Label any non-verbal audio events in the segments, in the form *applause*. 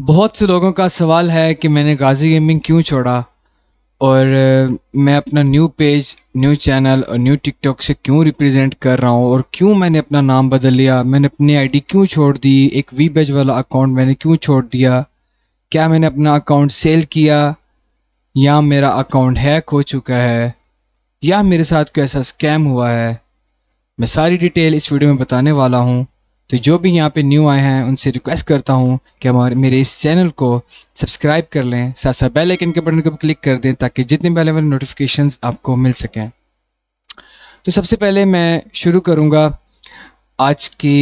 बहुत से लोगों का सवाल है कि मैंने गाजी गेमिंग क्यों छोड़ा और मैं अपना न्यू पेज न्यू चैनल और न्यू टिकटॉक से क्यों रिप्रेजेंट कर रहा हूँ और क्यों मैंने अपना नाम बदल लिया मैंने अपनी आईडी क्यों छोड़ दी एक वी बेज वाला अकाउंट मैंने क्यों छोड़ दिया क्या मैंने अपना अकाउंट सेल किया या मेरा अकाउंट हैक हो चुका है या मेरे साथ कोई ऐसा स्कैम हुआ है मैं सारी डिटेल इस वीडियो में बताने वाला हूँ तो जो भी यहाँ पे न्यू आए हैं उनसे रिक्वेस्ट करता हूँ कि हमारे मेरे इस चैनल को सब्सक्राइब कर लें साथ साथ बेल आइकन के बटन को भी क्लिक कर दें ताकि जितने पहले वाले नोटिफिकेशन आपको मिल सकें तो सबसे पहले मैं शुरू करूँगा आज की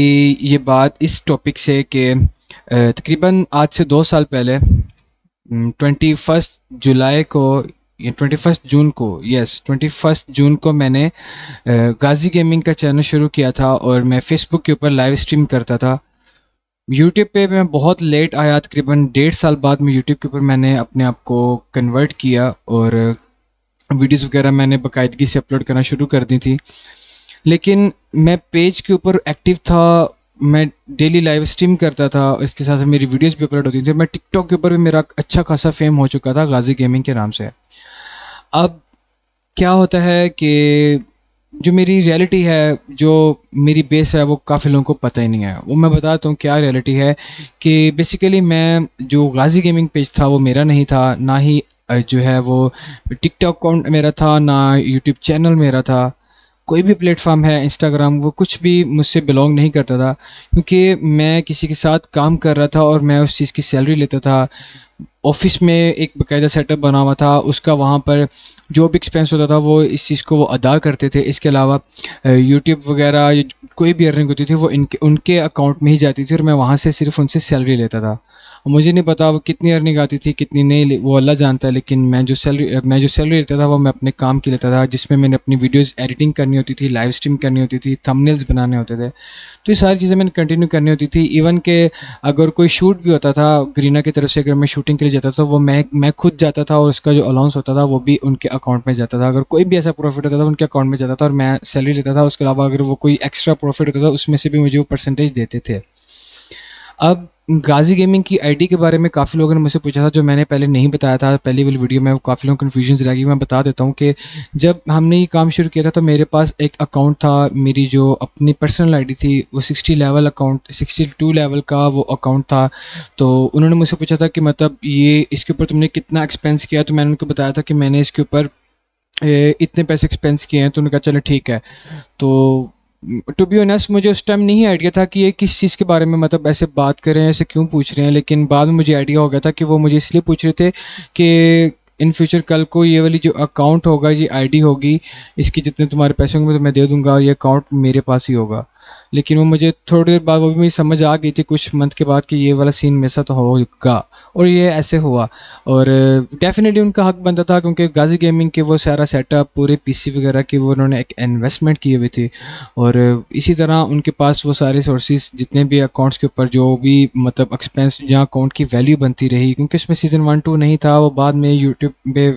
ये बात इस टॉपिक से कि तकरीबन आज से दो साल पहले ट्वेंटी फर्स्ट जुलाई को ये ट्वेंटी फर्स्ट जून को यस ट्वेंटी फर्स्ट जून को मैंने गाजी गेमिंग का चैनल शुरू किया था और मैं फेसबुक के ऊपर लाइव स्ट्रीम करता था यूट्यूब पे मैं बहुत लेट आया तकरीबन डेढ़ साल बाद में यूट्यूब के ऊपर मैंने अपने आप को कन्वर्ट किया और वीडियोस वगैरह मैंने बाकायदगी से अपलोड करना शुरू कर दी थी लेकिन मैं पेज के ऊपर एक्टिव था मैं डेली लाइव स्ट्रीम करता था और इसके साथ मेरी वीडियोज़ भी अपलोड होती थी मैं टिकटॉक के ऊपर भी मेरा अच्छा खासा फेम हो चुका था गाजी गेमिंग के नाम से अब क्या होता है कि जो मेरी रियलिटी है जो मेरी बेस है वो काफ़ी लोगों को पता ही नहीं है वो मैं बताता हूँ क्या रियलिटी है कि बेसिकली मैं जो गाजी गेमिंग पेज था वो मेरा नहीं था ना ही जो है वो टिकटॉक अकाउंट मेरा था ना यूट्यूब चैनल मेरा था कोई भी प्लेटफार्म है इंस्टाग्राम वो कुछ भी मुझसे बिलोंग नहीं करता था क्योंकि मैं किसी के साथ काम कर रहा था और मैं उस चीज़ की सैलरी लेता था ऑफिस में एक बाकायदा सेटअप बना हुआ था उसका वहाँ पर जो भी एक्सपेंस होता था वो इस चीज़ को वो अदा करते थे इसके अलावा यूट्यूब वगैरह कोई भी अर्निंग होती थी वो इनके उनके अकाउंट में ही जाती थी और मैं वहाँ से सिर्फ उनसे सैलरी लेता था और मुझे नहीं पता वो कितनी अर्निंग आती थी कितनी नहीं वो अल्लाह जानता है लेकिन मैं जो सैलरी मैं जो सैलरी लेता था वो मैं अपने काम की लेता था जिसमें मैंने अपनी वीडियोस एडिटिंग करनी होती थी लाइव स्ट्रीम करनी होती थी थमनेल्स बनाने होते थे तो ये सारी चीज़ें मैंने कंटिन्यू करनी होती थी इवन के अगर कोई शूट भी होता था ग्रीना की तरफ से अगर मैं शूटिंग के लिए जाता था वो मैं मैं खुद जाता था और उसका जो अलाउंस होता था वो भी उनके अकाउंट में जाता था अगर कोई भी ऐसा प्रॉफिट होता था उनके अकाउंट में जाता था और मैं सैलरी लेता था उसके अलावा अगर वो कोई एक्स्ट्रा प्रॉफिट होता था उसमें से भी मुझे वो परसेंटेज देते थे अब गाजी गेमिंग की आईडी के बारे में काफ़ी लोगों ने मुझसे पूछा था जो मैंने पहले नहीं बताया था पहली वाली वीडियो में काफ़ी लोगों कन्फ्यूजन रह गई मैं बता देता हूँ कि जब हमने ये काम शुरू किया था तो मेरे पास एक अकाउंट था मेरी जो अपनी पर्सनल आईडी थी वो sixty level account sixty two level का वो अकाउंट था तो उन्होंने मुझसे पूछा था कि मतलब ये इसके ऊपर तुमने कितना एक्सपेंस किया तो मैंने उनको बताया था कि मैंने इसके ऊपर इतने पैसे एक्सपेंस किए हैं तो उन्होंने कहा चलो ठीक है तो टू बी ऑनेस्ट मुझे उस टाइम नहीं आइडिया था कि ये किस चीज़ के बारे में मतलब ऐसे बात कर रहे हैं ऐसे क्यों पूछ रहे हैं लेकिन बाद में मुझे आइडिया हो गया था कि वो मुझे इसलिए पूछ रहे थे कि इन फ्यूचर कल को ये वाली जो अकाउंट होगा ये आईडी होगी इसकी जितने तुम्हारे पैसे होंगे तो मैं दे दूंगा और ये अकाउंट मेरे पास ही होगा लेकिन वो मुझे थोड़ी देर बाद वो भी समझ आ गई थी कुछ मंथ के बाद कि ये वाला सीन मेसा तो होगा और ये ऐसे हुआ और डेफिनेटली uh, उनका हक बनता था क्योंकि गाजी गेमिंग के वो सारा सेटअप पूरे पीसी वगैरह के वो उन्होंने एक इन्वेस्टमेंट किए हुए थे और uh, इसी तरह उनके पास वो सारे सोर्सेज जितने भी अकाउंट्स के ऊपर जो भी मतलब एक्सपेंस जहाँ अकाउंट की वैल्यू बनती रही क्योंकि उसमें सीज़न वन टू नहीं था वो बाद में यूट्यूब पर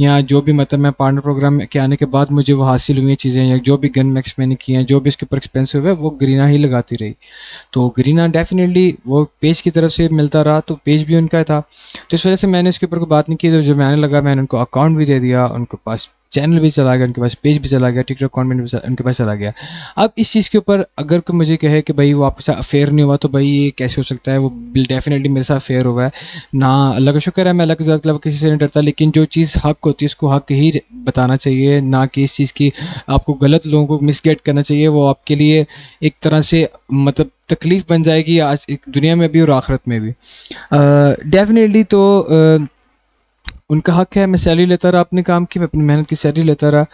या जो भी मतलब मैं पार्टनर प्रोग्राम के आने के बाद मुझे वो हासिल हुई चीज़ें या जो भी गन मैक्स मैंने किए हैं जो भी इसके ऊपर एक्सपेंसिव हुए वो ग्रीना ही लगाती रही तो ग्रीना डेफिनेटली वो पेज की तरफ से मिलता रहा तो पेज भी उनका था तो इस वजह से मैंने इसके ऊपर कोई बात नहीं की तो जब मैंने लगा मैंने उनको अकाउंट भी दे दिया उनके पास चैनल भी चला गया उनके पास पेज भी चला गया टिकटॉक कॉन्वेंट भी उनके पास चला गया अब इस चीज़ के ऊपर अगर कोई मुझे कहे कि भाई वो आपके साथ अफेयर नहीं हुआ तो भाई ये कैसे हो सकता है वो डेफिनेटली मेरे साथ अफेयर हुआ है ना अल्लाह का शुक्र है मैं अल्लाह के जरूरत किसी से नहीं डरता लेकिन जो चीज़ हक होती है उसको हक ही बताना चाहिए ना कि इस चीज़ की आपको गलत लोगों को मिसगाइड करना चाहिए वो आपके लिए एक तरह से मतलब तकलीफ़ बन जाएगी आज एक दुनिया में भी और आखरत में भी डेफिनेटली तो उनका हक है मैं सैलरी लेता रहा अपने काम की मैं अपनी मेहनत की सैलरी लेता रहा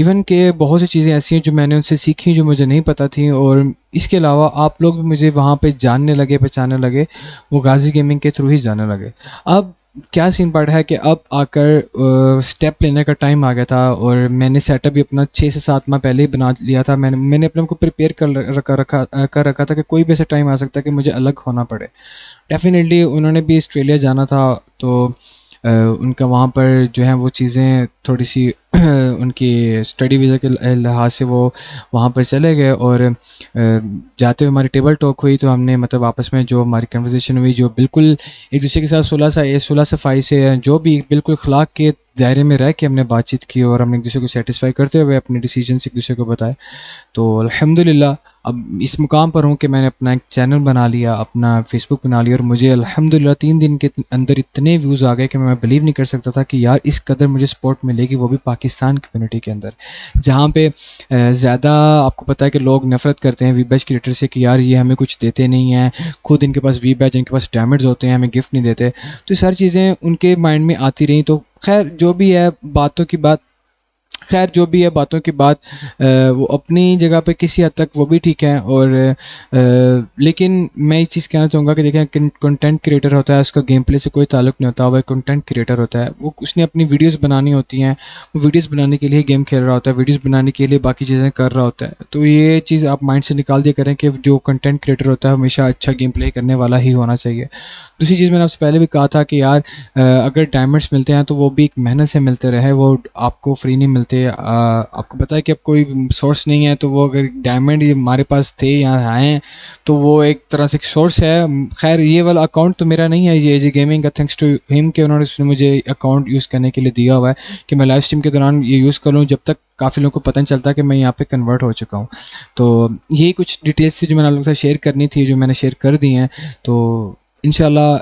इवन के बहुत सी चीज़ें ऐसी हैं जो मैंने उनसे सीखी जो मुझे नहीं पता थी और इसके अलावा आप लोग भी मुझे वहाँ पे जानने लगे पहचानने लगे वो गाजी गेमिंग के थ्रू ही जाने लगे अब क्या सीन पार्ट है कि अब आकर स्टेप लेने का टाइम आ गया था और मैंने सेटअप भी अपना छः से सात माह पहले ही बना लिया था मैंने मैंने अपने को प्रिपेयर कर रखा रखा कर रखा था कि कोई भी ऐसा टाइम आ सकता है कि मुझे अलग होना पड़े डेफिनेटली उन्होंने भी ऑस्ट्रेलिया जाना था तो उनका वहाँ पर जो है वो चीज़ें थोड़ी सी *clears throat* उनकी स्टडी वीज़ा के लिहाज से वो वहाँ पर चले गए और जाते हुए हमारी टेबल टॉक हुई तो हमने मतलब आपस में जो हमारी कन्वर्जेशन हुई जो बिल्कुल एक दूसरे के साथ सोलह सा सोलह सफाई से जो भी बिल्कुल खलाक के दायरे में रह के हमने बातचीत की और हमने एक दूसरे को सेटिस्फाई करते हुए अपने डिसीजन एक दूसरे को बताए तो अलहमदिल्ला अब इस मुकाम पर हूँ कि मैंने अपना एक चैनल बना लिया अपना फेसबुक बना लिया और मुझे अल्हम्दुलिल्लाह तीन दिन के अंदर इतने व्यूज़ आ गए कि मैं बिलीव नहीं कर सकता था कि यार इस कदर मुझे सपोर्ट मिलेगी वो भी पाकिस्तान कम्युनिटी के अंदर जहाँ पे ज़्यादा आपको पता है कि लोग नफरत करते हैं वी बैच क्रिएटर से कि यार ये हमें कुछ देते नहीं हैं खुद इनके पास वी बैच इनके पास डैमेज होते हैं हमें गिफ्ट नहीं देते तो ये सारी चीज़ें उनके माइंड में आती रहीं तो खैर जो भी है बातों की बात खैर जो भी है बातों की बात वो अपनी जगह पे किसी हद तक वो भी ठीक है और लेकिन मैं ये चीज़ कहना चाहूँगा कि देखें कंटेंट क्रिएटर होता है उसका गेम प्ले से कोई ताल्लुक नहीं होता वह कंटेंट क्रिएटर होता है वो उसने अपनी वीडियोस बनानी होती हैं वो वीडियोस बनाने के लिए गेम खेल रहा होता है वीडियोज़ बनाने के लिए बाकी चीज़ें कर रहा होता है तो ये चीज़ आप माइंड से निकाल दिया करें कि जो कंटेंट क्रिएटर होता है हमेशा अच्छा गेम प्ले करने वाला ही होना चाहिए दूसरी चीज़ मैंने आपसे पहले भी कहा था कि यार अगर डायमंड्स मिलते हैं तो वो भी एक मेहनत से मिलते रहे वो आपको फ्री नहीं मिलते थे आपको पता है कि अब कोई सोर्स नहीं है तो वो अगर डायमंड ये हमारे पास थे यहाँ आए तो वो एक तरह से एक सोर्स है खैर ये वाला अकाउंट तो मेरा नहीं है ये एजी गेमिंग का थैंक्स टू हिम के उन्होंने उसने मुझे अकाउंट यूज़ करने के लिए दिया हुआ है कि मैं लाइव स्ट्रीम के दौरान ये यूज़ कर लूँ जब तक काफ़ी लोगों को पता नहीं चलता कि मैं यहाँ पे कन्वर्ट हो चुका हूँ तो यही कुछ डिटेल्स थी जो मैंने आप लोगों के साथ शेयर करनी थी जो मैंने शेयर कर दी हैं तो इन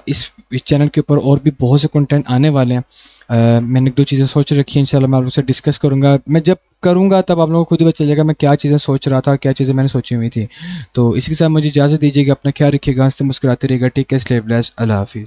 इस चैनल के ऊपर और भी बहुत से कंटेंट आने वाले हैं Uh, मैंने दो चीज़ें सोच रखी हैं इंशाल्लाह मैं आप लोगों से डिस्कस करूँगा मैं जब करूँगा तब आप लोगों को खुद ही चलेगा मैं क्या चीज़ें सोच रहा था और क्या चीज़ें मैंने सोची हुई थी तो इसी के साथ मुझे इजाज़त दीजिएगा अपना ख्याल रखिएगा हंसते मुस्कुराते रहेगा ठीक है स्लेबलेस अल्लाह हाफिज़